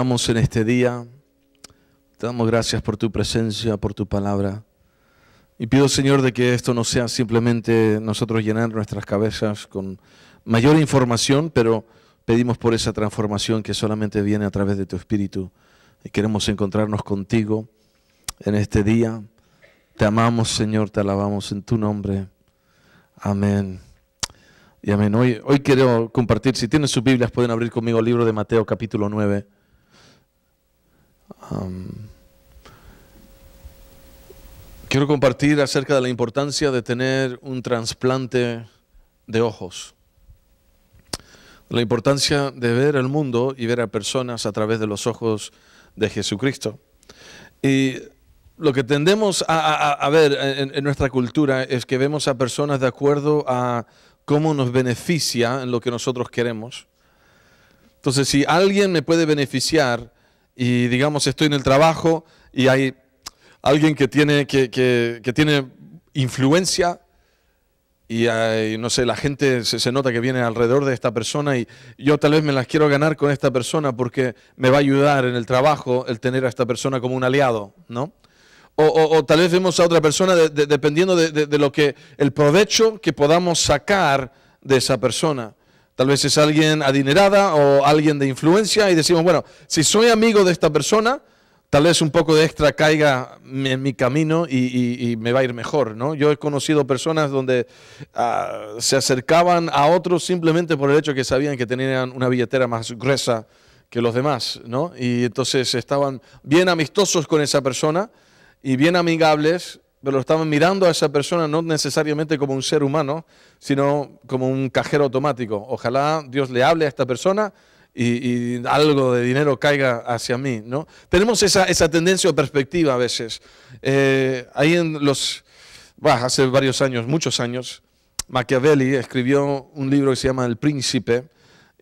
en este día. Te damos gracias por tu presencia, por tu palabra. Y pido, Señor, de que esto no sea simplemente nosotros llenar nuestras cabezas con mayor información, pero pedimos por esa transformación que solamente viene a través de tu Espíritu. Y queremos encontrarnos contigo en este día. Te amamos, Señor, te alabamos en tu nombre. Amén. Y amén. Hoy, hoy quiero compartir, si tienen sus Biblias, pueden abrir conmigo el libro de Mateo capítulo 9 quiero compartir acerca de la importancia de tener un trasplante de ojos, la importancia de ver el mundo y ver a personas a través de los ojos de Jesucristo. Y lo que tendemos a, ver en, nuestra cultura es que vemos a personas de acuerdo a cómo nos beneficia en lo que nosotros queremos. Entonces, si alguien me puede beneficiar, y digamos estoy en el trabajo y hay alguien que tiene, que, tiene influencia y no sé, la gente se, nota que viene alrededor de esta persona y yo tal vez me las quiero ganar con esta persona porque me va a ayudar en el trabajo el tener a esta persona como un aliado, ¿no? O, tal vez vemos a otra persona dependiendo de, de, lo que el provecho que podamos sacar de esa persona tal vez es alguien adinerada o alguien de influencia y decimos, bueno, si soy amigo de esta persona, tal vez un poco de extra caiga en mi camino y, me va a ir mejor, ¿no? Yo he conocido personas donde ah, se acercaban a otros simplemente por el hecho que sabían que tenían una billetera más gruesa que los demás, ¿no? Y entonces estaban bien amistosos con esa persona y bien amigables pero lo estaban mirando a esa persona no necesariamente como un ser humano, sino como un cajero automático. Ojalá Dios le hable a esta persona y, algo de dinero caiga hacia mí. ¿no? Tenemos esa, tendencia o perspectiva a veces. Eh, ahí en los, hace varios años, muchos años, Machiavelli escribió un libro que se llama El Príncipe,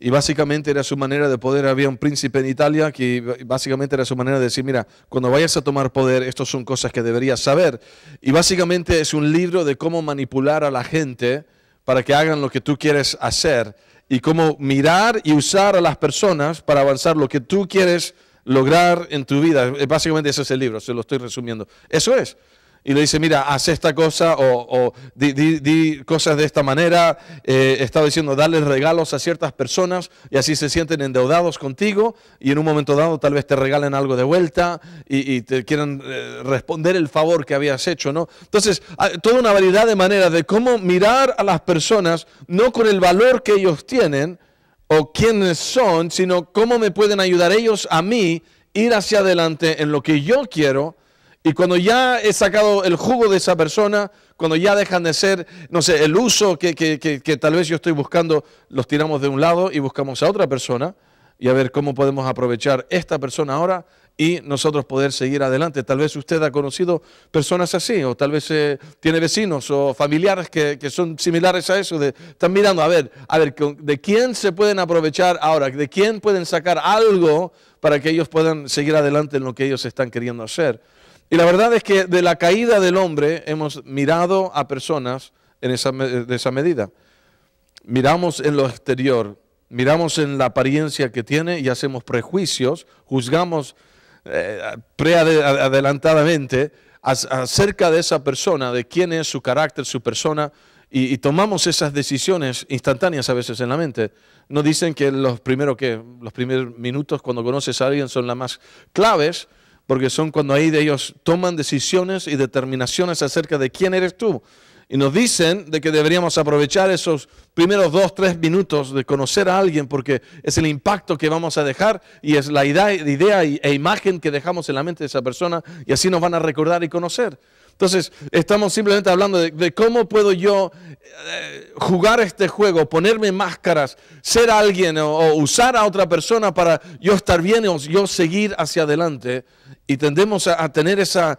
y básicamente era su manera de poder. Había un príncipe en Italia que básicamente era su manera de decir, mira, cuando vayas a tomar poder, estas son cosas que deberías saber. Y básicamente es un libro de cómo manipular a la gente para que hagan lo que tú quieres hacer y cómo mirar y usar a las personas para avanzar lo que tú quieres lograr en tu vida. Básicamente ese es el libro, se lo estoy resumiendo. Eso es y le dice, mira, haz esta cosa o, di, cosas de esta manera. Eh, estaba diciendo, dale regalos a ciertas personas y así se sienten endeudados contigo y en un momento dado tal vez te regalen algo de vuelta y, te quieren eh, responder el favor que habías hecho, ¿no? Entonces, ah, toda una variedad de maneras de cómo mirar a las personas, no con el valor que ellos tienen o quiénes son, sino cómo me pueden ayudar ellos a mí ir hacia adelante en lo que yo quiero y cuando ya he sacado el jugo de esa persona, cuando ya dejan de ser, no sé, el uso que, tal vez yo estoy buscando, los tiramos de un lado y buscamos a otra persona y a ver cómo podemos aprovechar esta persona ahora y nosotros poder seguir adelante. Tal vez usted ha conocido personas así, o tal vez eh, tiene vecinos o familiares que, son similares a eso, de, están mirando, a ver, a ver, ¿de quién se pueden aprovechar ahora? ¿De quién pueden sacar algo para que ellos puedan seguir adelante en lo que ellos están queriendo hacer? Y la verdad es que de la caída del hombre hemos mirado a personas en esa, de esa medida. Miramos en lo exterior, miramos en la apariencia que tiene y hacemos prejuicios, juzgamos eh, adelantadamente preadelantadamente acerca de esa persona, de quién es su carácter, su persona, y, tomamos esas decisiones instantáneas a veces en la mente. No dicen que los primeros, que los primeros minutos cuando conoces a alguien son las más claves, porque son cuando ahí de ellos toman decisiones y determinaciones acerca de quién eres tú. Y nos dicen de que deberíamos aprovechar esos primeros dos, tres minutos de conocer a alguien porque es el impacto que vamos a dejar y es la idea, idea e imagen que dejamos en la mente de esa persona y así nos van a recordar y conocer. Entonces, estamos simplemente hablando de, cómo puedo yo eh, jugar este juego, ponerme máscaras, ser alguien o, usar a otra persona para yo estar bien o yo seguir hacia adelante. Y tendemos a, tener esa,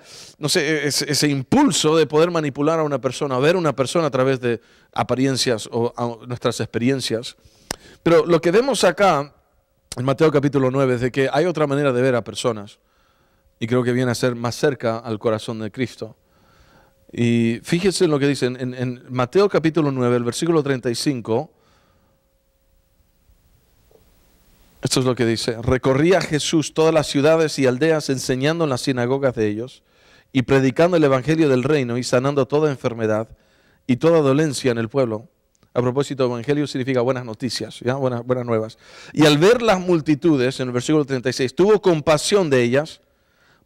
e, ese, impulso de poder manipular a una persona, ver a una persona a través de apariencias o nuestras experiencias. Pero lo que vemos acá en Mateo capítulo 9 es de que hay otra manera de ver a personas y creo que viene a ser más cerca al corazón de Cristo. Y fíjese en lo que dice en, Mateo capítulo 9, el versículo 35. Esto es lo que dice. Recorría Jesús todas las ciudades y aldeas enseñando en las sinagogas de ellos y predicando el Evangelio del reino y sanando toda enfermedad y toda dolencia en el pueblo. A propósito, Evangelio significa buenas noticias, Buenas, buenas nuevas. Y al ver las multitudes, en el versículo 36, tuvo compasión de ellas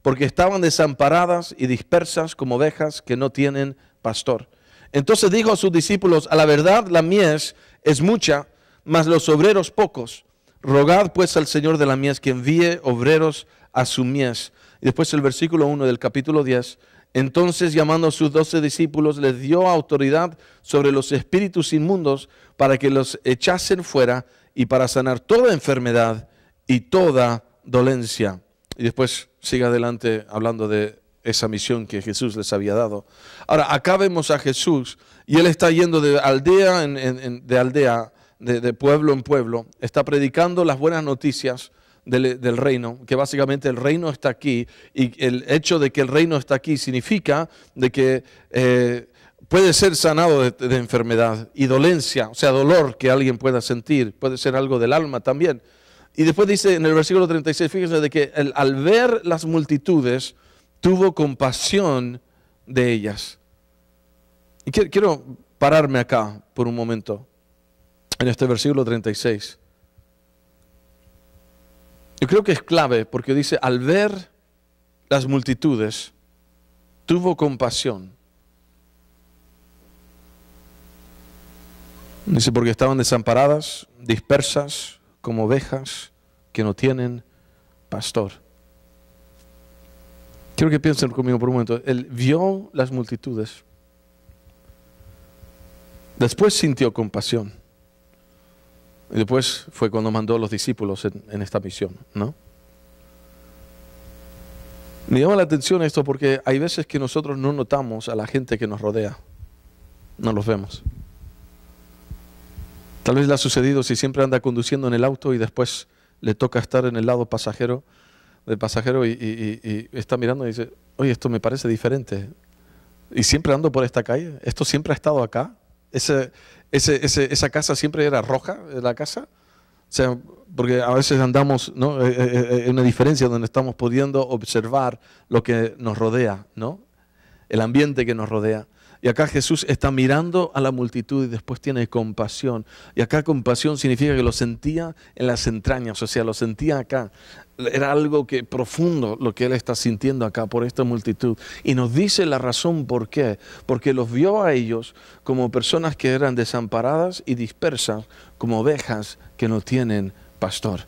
porque estaban desamparadas y dispersas como ovejas que no tienen pastor. Entonces dijo a sus discípulos, a la verdad la mies es mucha, mas los obreros pocos. Rogad pues al Señor de la mies que envíe obreros a su mies. Y después el versículo 1 del capítulo 10. Entonces llamando a sus doce discípulos les dio autoridad sobre los espíritus inmundos para que los echasen fuera y para sanar toda enfermedad y toda dolencia. Y después siga adelante hablando de esa misión que Jesús les había dado. Ahora, acá vemos a Jesús y él está yendo de aldea en, de aldea, de, pueblo en pueblo, está predicando las buenas noticias del, reino, que básicamente el reino está aquí y el hecho de que el reino está aquí significa de que eh, puede ser sanado de, de enfermedad y dolencia, o sea, dolor que alguien pueda sentir, puede ser algo del alma también y después dice en el versículo 36, fíjense, de que al ver las multitudes, tuvo compasión de ellas. Y quiero, quiero pararme acá por un momento, en este versículo 36. Yo creo que es clave porque dice, al ver las multitudes, tuvo compasión. Dice, porque estaban desamparadas, dispersas, como ovejas que no tienen pastor. Quiero que piensen conmigo por un momento. Él vio las multitudes. Después sintió compasión. Y después fue cuando mandó a los discípulos en, esta misión, ¿no? Me llama la atención esto porque hay veces que nosotros no notamos a la gente que nos rodea. No los vemos. Tal vez le ha sucedido si siempre anda conduciendo en el auto y después le toca estar en el lado pasajero del pasajero y, está mirando y dice, oye, esto me parece diferente. Y siempre ando por esta calle, esto siempre ha estado acá. Ese, esa casa siempre era roja, la casa. O sea, porque a veces andamos, ¿no? Eh, eh, eh, en una diferencia donde estamos pudiendo observar lo que nos rodea, ¿no? El ambiente que nos rodea. Y acá Jesús está mirando a la multitud y después tiene compasión. Y acá compasión significa que lo sentía en las entrañas, o sea, lo sentía acá. Era algo que profundo lo que él está sintiendo acá por esta multitud. Y nos dice la razón por qué. Porque los vio a ellos como personas que eran desamparadas y dispersas, como ovejas que no tienen pastor.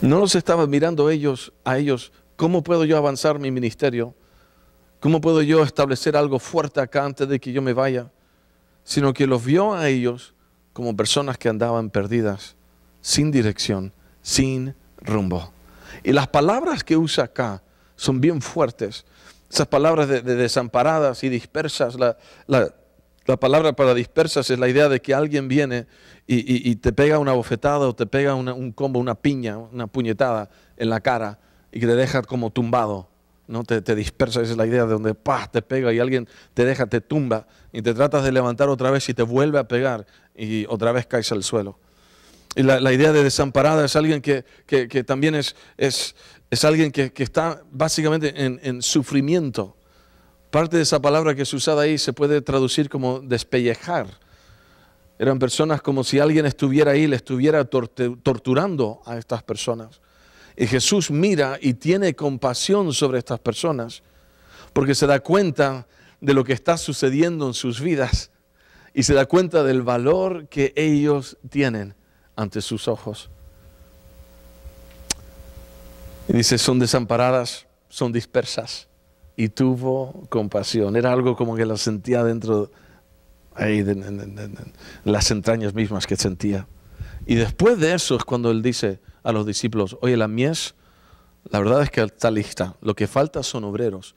No los estaba mirando ellos a ellos, ¿cómo puedo yo avanzar mi ministerio? ¿Cómo puedo yo establecer algo fuerte acá antes de que yo me vaya? Sino que los vio a ellos como personas que andaban perdidas, sin dirección, sin rumbo. Y las palabras que usa acá son bien fuertes. Esas palabras de, desamparadas y dispersas, la, palabra para dispersas es la idea de que alguien viene y, te pega una bofetada o te pega un combo, una piña, una puñetada en la cara y que te deja como tumbado ¿no? Te, te dispersa, esa es la idea de donde te pega y alguien te deja, te tumba y te tratas de levantar otra vez y te vuelve a pegar y otra vez caes al suelo. Y la, idea de desamparada es alguien que, también es, es, es alguien que, está básicamente en, en sufrimiento. Parte de esa palabra que es usada ahí se puede traducir como despellejar. Eran personas como si alguien estuviera ahí, le estuviera torturando a estas personas. Y Jesús mira y tiene compasión sobre estas personas porque se da cuenta de lo que está sucediendo en sus vidas y se da cuenta del valor que ellos tienen ante sus ojos. Y dice, son desamparadas, son dispersas. Y tuvo compasión. Era algo como que las sentía dentro, ahí, en las entrañas mismas que sentía. Y después de eso es cuando él dice a los discípulos, oye, la mies, la verdad es que está lista, lo que falta son obreros.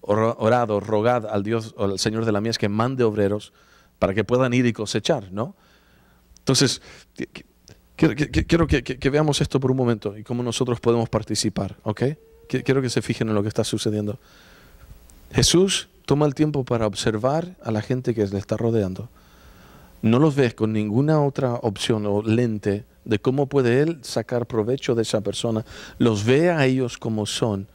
Orado, rogad al Dios o al Señor de la mies que mande obreros para que puedan ir y cosechar, ¿no? Entonces, quiero, que, que, veamos esto por un momento y cómo nosotros podemos participar, ¿ok? Quiero que se fijen en lo que está sucediendo. Jesús toma el tiempo para observar a la gente que le está rodeando no los ves con ninguna otra opción o lente de cómo puede él sacar provecho de esa persona. Los ve a ellos como son,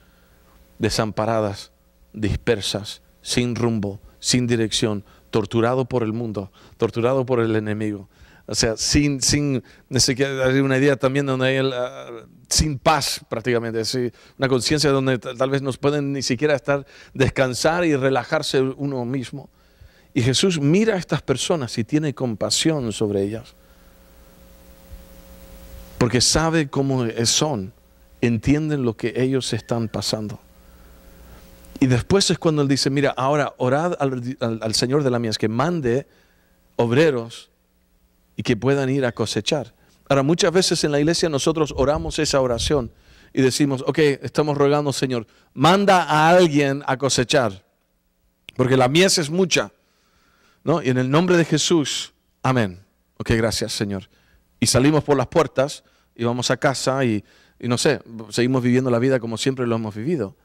desamparadas, dispersas, sin rumbo, sin dirección, torturado por el mundo, torturado por el enemigo. O sea, sin, sin ni siquiera hay una idea también donde hay ah, sin paz prácticamente, así, una conciencia donde tal vez nos pueden ni siquiera estar, descansar y relajarse uno mismo. Y Jesús mira a estas personas y tiene compasión sobre ellas. Porque sabe cómo son, entienden lo que ellos están pasando. Y después es cuando él dice, mira, ahora orad al, Señor de la Mies que mande obreros y que puedan ir a cosechar. Ahora, muchas veces en la iglesia nosotros oramos esa oración y decimos, ok, estamos rogando, Señor, manda a alguien a cosechar, porque la mies es mucha. ¿no? Y en el nombre de Jesús, amén. Ok, gracias Señor. Y salimos por las puertas y vamos a casa y, y no sé, seguimos viviendo la vida como siempre lo hemos vivido.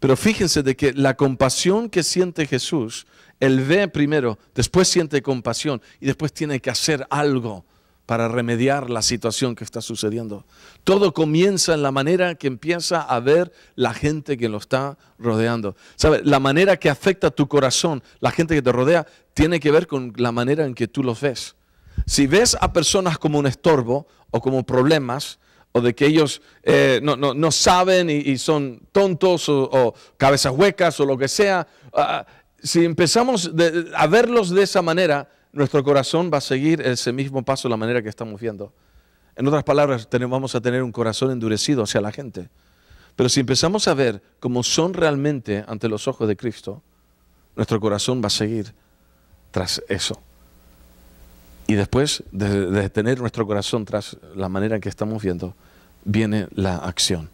Pero fíjense de que la compasión que siente Jesús, él ve primero, después siente compasión y después tiene que hacer algo para remediar la situación que está sucediendo. Todo comienza en la manera que empieza a ver la gente que lo está rodeando. ¿Sabe? La manera que afecta tu corazón, la gente que te rodea, tiene que ver con la manera en que tú los ves. Si ves a personas como un estorbo o como problemas, o de que ellos eh, no, saben y, son tontos o, cabezas huecas o lo que sea, ah, si empezamos a verlos de esa manera, nuestro corazón va a seguir ese mismo paso, la manera que estamos viendo. En otras palabras, vamos a tener un corazón endurecido hacia la gente. Pero si empezamos a ver cómo son realmente ante los ojos de Cristo, nuestro corazón va a seguir tras eso. Y después de, de tener nuestro corazón tras la manera en que estamos viendo, viene la acción.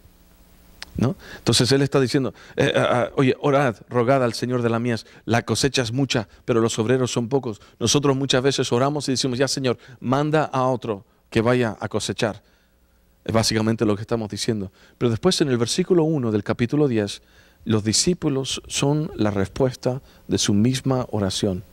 Entonces él está diciendo, eh, eh, eh, oye, orad, rogad al Señor de la mies, la cosecha es mucha, pero los obreros son pocos. Nosotros muchas veces oramos y decimos, ya Señor, manda a otro que vaya a cosechar. Es básicamente lo que estamos diciendo. Pero después en el versículo 1 del capítulo 10, los discípulos son la respuesta de su misma oración.